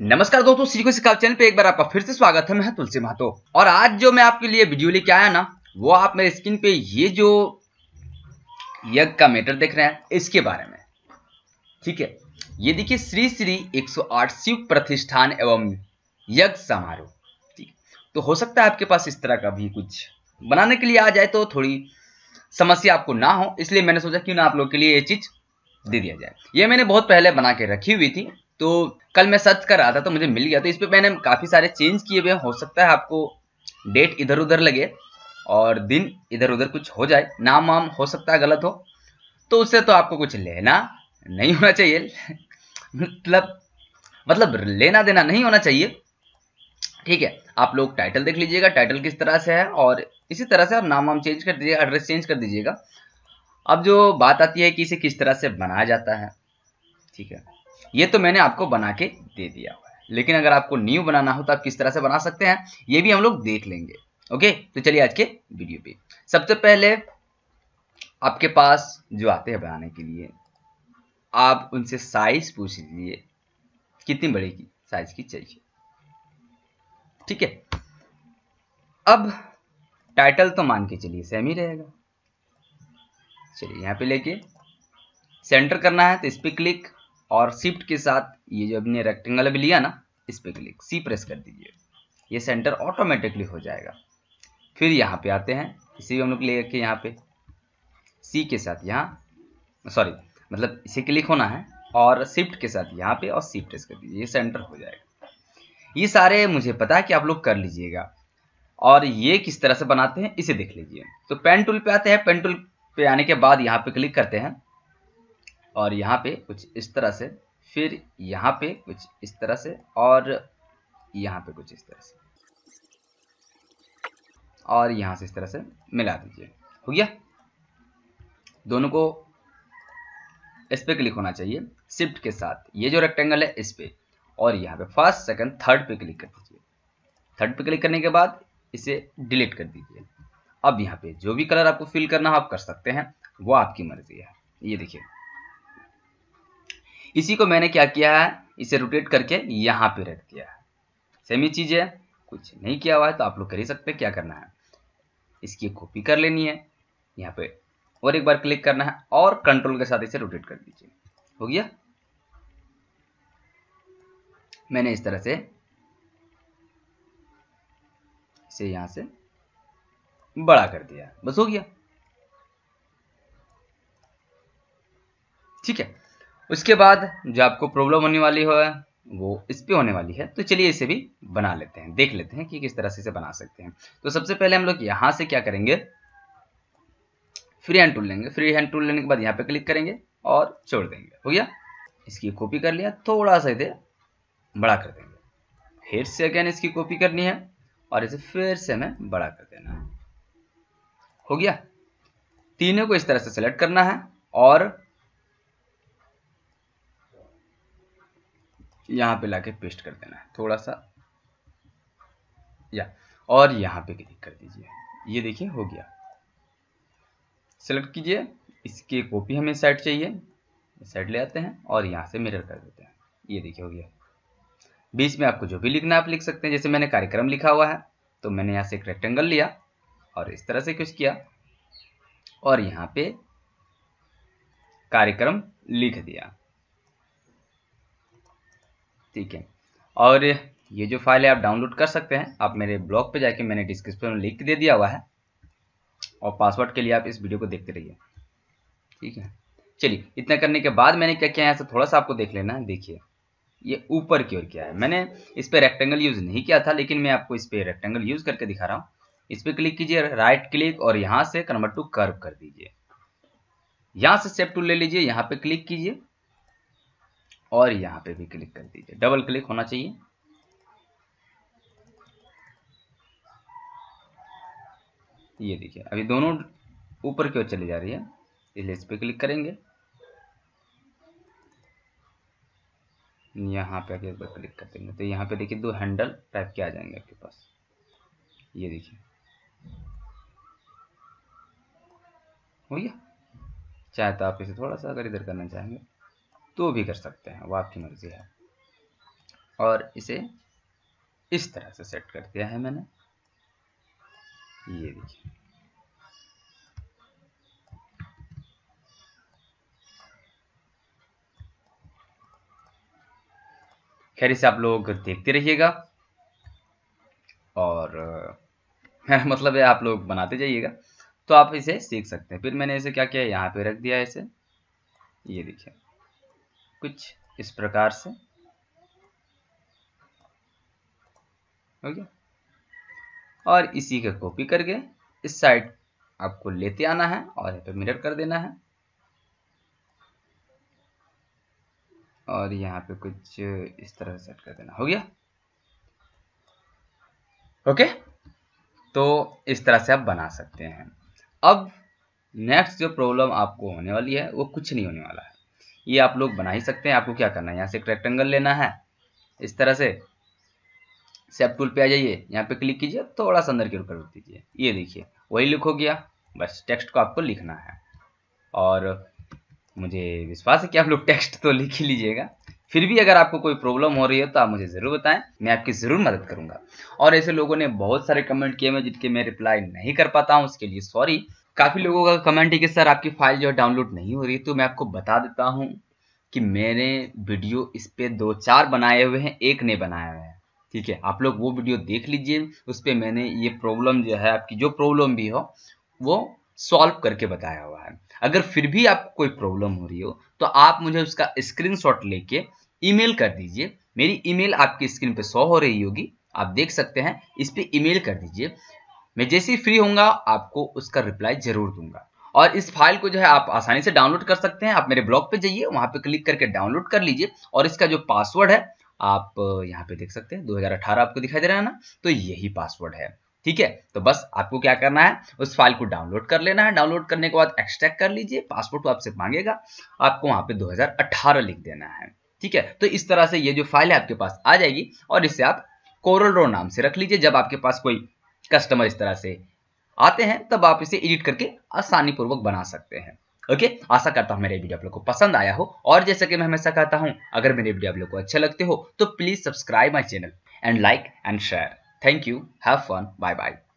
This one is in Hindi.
नमस्कार दोस्तों सीखो सिखाओ चैनल पे एक बार आपका फिर से स्वागत है मैं तुलसी महतो और आज जो मैं आपके लिए वीडियो लेके आया ना वो आप मेरे स्क्रीन पे ये जो यज्ञ का मैटर देख रहे हैं इसके बारे में ठीक है ये देखिए श्री श्री 108 शिव प्रतिष्ठान एवं यज्ञ समारोह ठीक तो हो सकता है आपके पास इस तरह का भी कुछ बनाने के लिए आ जाए तो थोड़ी समस्या आपको ना हो इसलिए मैंने सोचा क्यों ना आप लोग के लिए ये चीज़ दे दिया जाए ये मैंने बहुत पहले बना के रखी हुई थी तो कल मैं सर्च कर रहा था तो मुझे मिल गया तो इस पर मैंने काफ़ी सारे चेंज किए हुए हो सकता है आपको डेट इधर उधर लगे और दिन इधर उधर कुछ हो जाए नाम वाम हो सकता है गलत हो तो उससे तो आपको कुछ लेना नहीं होना चाहिए मतलब मतलब लेना देना नहीं होना चाहिए ठीक है आप लोग टाइटल देख लीजिएगा टाइटल किस तरह से है और इसी तरह से आप नाम वाम चेंज कर दीजिएगा एड्रेस चेंज कर दीजिएगा अब जो बात आती है कि इसे किस तरह से बनाया जाता है ठीक है ये तो मैंने आपको बना के दे दिया हुआ है लेकिन अगर आपको न्यू बनाना हो तो आप किस तरह से बना सकते हैं ये भी हम लोग देख लेंगे ओके तो चलिए आज के वीडियो पे सबसे पहले आपके पास जो आते हैं बनाने के लिए आप उनसे साइज पूछ लीजिए कितनी बड़े की साइज की चाहिए ठीक है अब टाइटल तो मान के चलिए सेम ही रहेगा चलिए यहाँ पे लेके सेंटर करना है तो इस पर क्लिक और शिफ्ट के साथ ये जो हमने रेक्टेंगल अभी लिया ना इस पर क्लिक सी प्रेस कर दीजिए ये सेंटर ऑटोमेटिकली हो जाएगा फिर यहाँ पे आते हैं इसे भी हम लोग ले यहाँ पे सी के साथ यहाँ सॉरी मतलब इसे क्लिक होना है और शिफ्ट के साथ यहाँ पे और सी प्रेस कर दीजिए ये सेंटर हो जाएगा ये सारे मुझे पता है कि आप लोग कर लीजिएगा और ये किस तरह से बनाते हैं इसे देख लीजिए तो पेन टूल पे आते हैं पेन टूल पे आने के बाद यहाँ पे क्लिक करते हैं और यहाँ पे कुछ इस तरह से फिर यहाँ पे कुछ इस तरह से और यहाँ पे कुछ इस तरह से और यहाँ से इस तरह से मिला दीजिए हो गया दोनों को इस पर क्लिक होना चाहिए शिफ्ट के साथ ये जो रेक्टेंगल है इस पे और यहाँ पे फर्स्ट सेकंड थर्ड पे क्लिक कर दीजिए थर्ड पे क्लिक करने के बाद इसे डिलीट कर दीजिए अब यहाँ पे जो भी कलर आपको फिल करना हो आप कर सकते हैं वो आपकी मर्जी है ये देखिए इसी को मैंने क्या किया है इसे रोटेट करके यहाँ पे रख दिया है सेम ही चीज़ है कुछ नहीं किया हुआ है तो आप लोग कर ही सकते हैं क्या करना है इसकी कॉपी कर लेनी है यहाँ पे और एक बार क्लिक करना है और कंट्रोल के साथ इसे रोटेट कर दीजिए हो गया मैंने इस तरह से इसे यहाँ से बड़ा कर दिया बस हो गया ठीक है उसके बाद जो आपको प्रॉब्लम होने वाली हो वो इस पे होने वाली है तो चलिए इसे भी बना लेते हैं देख लेते हैं कि किस तरह से इसे बना सकते हैं तो सबसे पहले हम लोग यहाँ से क्या करेंगे फ्री हैंड टूल लेंगे फ्री हैंड टूल लेने के बाद यहाँ पे क्लिक करेंगे और छोड़ देंगे हो गया इसकी कॉपी कर लिया थोड़ा सा इसे बड़ा कर देंगे फिर से अगेन इसकी कॉपी करनी है और इसे फिर से हमें बड़ा कर देना है हो गया तीनों को इस तरह से सेलेक्ट करना है और यहाँ पे लाके पेस्ट कर देना है थोड़ा सा या और यहाँ पे क्लिक कर दीजिए ये देखिए हो गया सेलेक्ट कीजिए इसकी कॉपी हमें साइड चाहिए साइड ले आते हैं और यहाँ से मिरर कर देते हैं ये देखिए हो गया बीच में आपको जो भी लिखना आप लिख सकते हैं जैसे मैंने कार्यक्रम लिखा हुआ है तो मैंने यहाँ से एक रेक्टेंगल लिया और इस तरह से कुछ किया और यहाँ पे कार्यक्रम लिख दिया ठीक है और ये जो फाइल है आप डाउनलोड कर सकते हैं आप मेरे ब्लॉग पे जाके मैंने डिस्क्रिप्शन में लिंक दे दिया हुआ है और पासवर्ड के लिए आप इस वीडियो को देखते रहिए ठीक है चलिए इतना करने के बाद मैंने क्या किया यहाँ से थोड़ा सा आपको देख लेना देखिए ये ऊपर की ओर क्या है मैंने इस पर रेक्टेंगल यूज़ नहीं किया था लेकिन मैं आपको इस पर रेक्टेंगल यूज़ करके दिखा रहा हूँ इस पर क्लिक कीजिए राइट क्लिक और यहाँ से कन्वर्ट टू कर्व कर दीजिए यहाँ से सेप टूल ले लीजिए यहाँ पे क्लिक कीजिए और यहाँ पे भी क्लिक कर दीजिए डबल क्लिक होना चाहिए ये देखिए अभी दोनों ऊपर की ओर चली जा रही है इसलिए इस पर क्लिक करेंगे यहाँ पे आके एक बार क्लिक कर देंगे तो यहाँ पे देखिए दो हैंडल टाइप के आ जाएंगे आपके पास ये देखिए हो गया चाहे तो आप इसे थोड़ा सा अगर इधर करना चाहेंगे तो भी कर सकते हैं वो आपकी मर्ज़ी है और इसे इस तरह से सेट कर दिया है मैंने ये देखिए खैर इसे आप लोग देखते रहिएगा और मतलब है आप लोग बनाते जाइएगा तो आप इसे सीख सकते हैं फिर मैंने इसे क्या किया यहाँ पे रख दिया इसे ये देखिए कुछ इस प्रकार से ओके और इसी का कॉपी करके इस साइड आपको लेते आना है और यहाँ पे मिरर कर देना है और यहाँ पे कुछ इस तरह से सेट कर देना हो गया ओके तो इस तरह से आप बना सकते हैं अब नेक्स्ट जो प्रॉब्लम आपको होने वाली है वो कुछ नहीं होने वाला है ये आप लोग बना ही सकते हैं आपको क्या करना है यहाँ से एक रेक्टेंगल लेना है इस तरह से सेप टूल पे आ जाइए यहाँ पे क्लिक कीजिए थोड़ा सा अंदर की ओर कर दीजिए ये देखिए वही लिख हो गया बस टेक्स्ट को आपको लिखना है और मुझे विश्वास है कि आप लोग टेक्स्ट तो लिख ही लीजिएगा फिर भी अगर आपको कोई प्रॉब्लम हो रही है तो आप मुझे ज़रूर बताएं मैं आपकी ज़रूर मदद करूंगा और ऐसे लोगों ने बहुत सारे कमेंट किए हैं जिनके मैं रिप्लाई नहीं कर पाता हूँ उसके लिए सॉरी काफ़ी लोगों का कमेंट है कि सर आपकी फाइल जो है डाउनलोड नहीं हो रही तो मैं आपको बता देता हूँ कि मैंने वीडियो इस पर दो चार बनाए हुए हैं एक ने बनाया हुआ है ठीक है आप लोग वो वीडियो देख लीजिए उस पर मैंने ये प्रॉब्लम जो है आपकी जो प्रॉब्लम भी हो वो सॉल्व करके बताया हुआ है अगर फिर भी आपको कोई प्रॉब्लम हो रही हो तो आप मुझे उसका स्क्रीनशॉट लेके ईमेल कर दीजिए मेरी ईमेल आपकी स्क्रीन पे शो हो रही होगी आप देख सकते हैं इस पर ईमेल कर दीजिए मैं जैसे ही फ्री होऊंगा आपको उसका रिप्लाई जरूर दूंगा और इस फाइल को जो है आप आसानी से डाउनलोड कर सकते हैं आप मेरे ब्लॉग पे जाइए वहां पे क्लिक करके डाउनलोड कर लीजिए और इसका जो पासवर्ड है आप यहाँ पे देख सकते हैं 2018 आपको दिखाई दे रहा है ना तो यही पासवर्ड है ठीक है तो बस आपको क्या करना है उस फाइल को डाउनलोड कर लेना है डाउनलोड करने के बाद एक्सट्रैक्ट कर लीजिए पासवर्ड को तो आपसे मांगेगा आपको वहां पे 2018 लिख देना है ठीक है तो इस तरह से ये जो फाइल है आपके पास आ जाएगी और इसे आप कोरल रो नाम से रख लीजिए जब आपके पास कोई कस्टमर इस तरह से आते हैं तब आप इसे एडिट करके आसानी पूर्वक बना सकते हैं ओके okay? आशा करता हूं मेरे वीडियो आप लोग को पसंद आया हो और जैसे कि मैं हमेशा कहता हूं अगर मेरे वीडियो आप लोग को अच्छे लगते हो तो please subscribe my channel and like and share thank you have fun bye bye